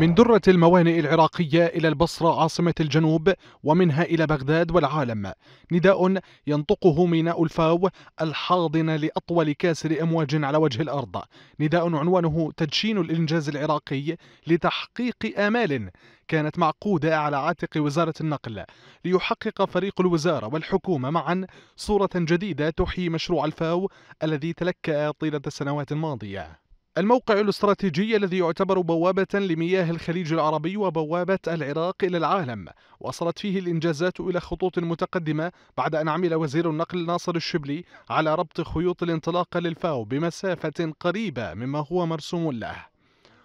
من درة الموانئ العراقية إلى البصرة عاصمة الجنوب ومنها إلى بغداد والعالم نداء ينطقه ميناء الفاو الحاضنة لأطول كاسر أمواج على وجه الأرض نداء عنوانه تدشين الإنجاز العراقي لتحقيق آمال كانت معقودة على عاتق وزارة النقل ليحقق فريق الوزارة والحكومة معا صورة جديدة تحيي مشروع الفاو الذي تلكأ طيلة السنوات الماضية الموقع الاستراتيجي الذي يعتبر بوابة لمياه الخليج العربي وبوابة العراق إلى العالم وصلت فيه الإنجازات إلى خطوط متقدمة بعد أن عمل وزير النقل ناصر الشبلي على ربط خيوط الانطلاق للفاو بمسافة قريبة مما هو مرسوم له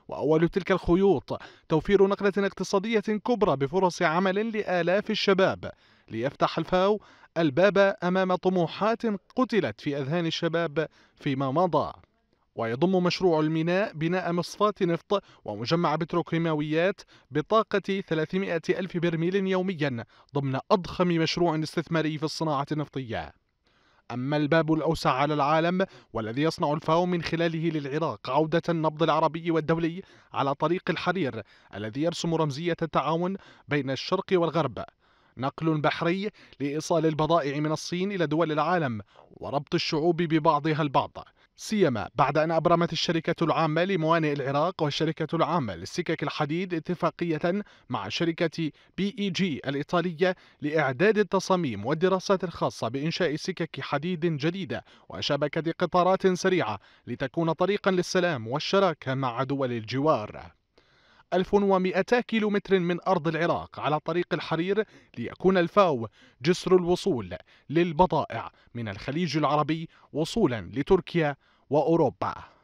وأول تلك الخيوط توفير نقلة اقتصادية كبرى بفرص عمل لآلاف الشباب ليفتح الفاو الباب أمام طموحات قتلت في أذهان الشباب فيما مضى ويضم مشروع الميناء بناء مصفاة نفط ومجمع بتروكيماويات بطاقة 300 ألف برميل يوميا ضمن أضخم مشروع استثماري في الصناعة النفطية أما الباب الأوسع على العالم والذي يصنع الفاو من خلاله للعراق عودة النبض العربي والدولي على طريق الحرير الذي يرسم رمزية التعاون بين الشرق والغرب نقل بحري لإيصال البضائع من الصين إلى دول العالم وربط الشعوب ببعضها البعض سيما بعد أن أبرمت الشركة العامة لموانئ العراق والشركة العامة للسكك الحديد اتفاقية مع شركة بي إي جي الإيطالية لإعداد التصاميم والدراسات الخاصة بإنشاء سكك حديد جديدة وشبكة قطارات سريعة لتكون طريقا للسلام والشراكة مع دول الجوار 1200 كيلومتر من أرض العراق على طريق الحرير ليكون الفاو جسر الوصول للبضائع من الخليج العربي وصولا لتركيا وأوروبا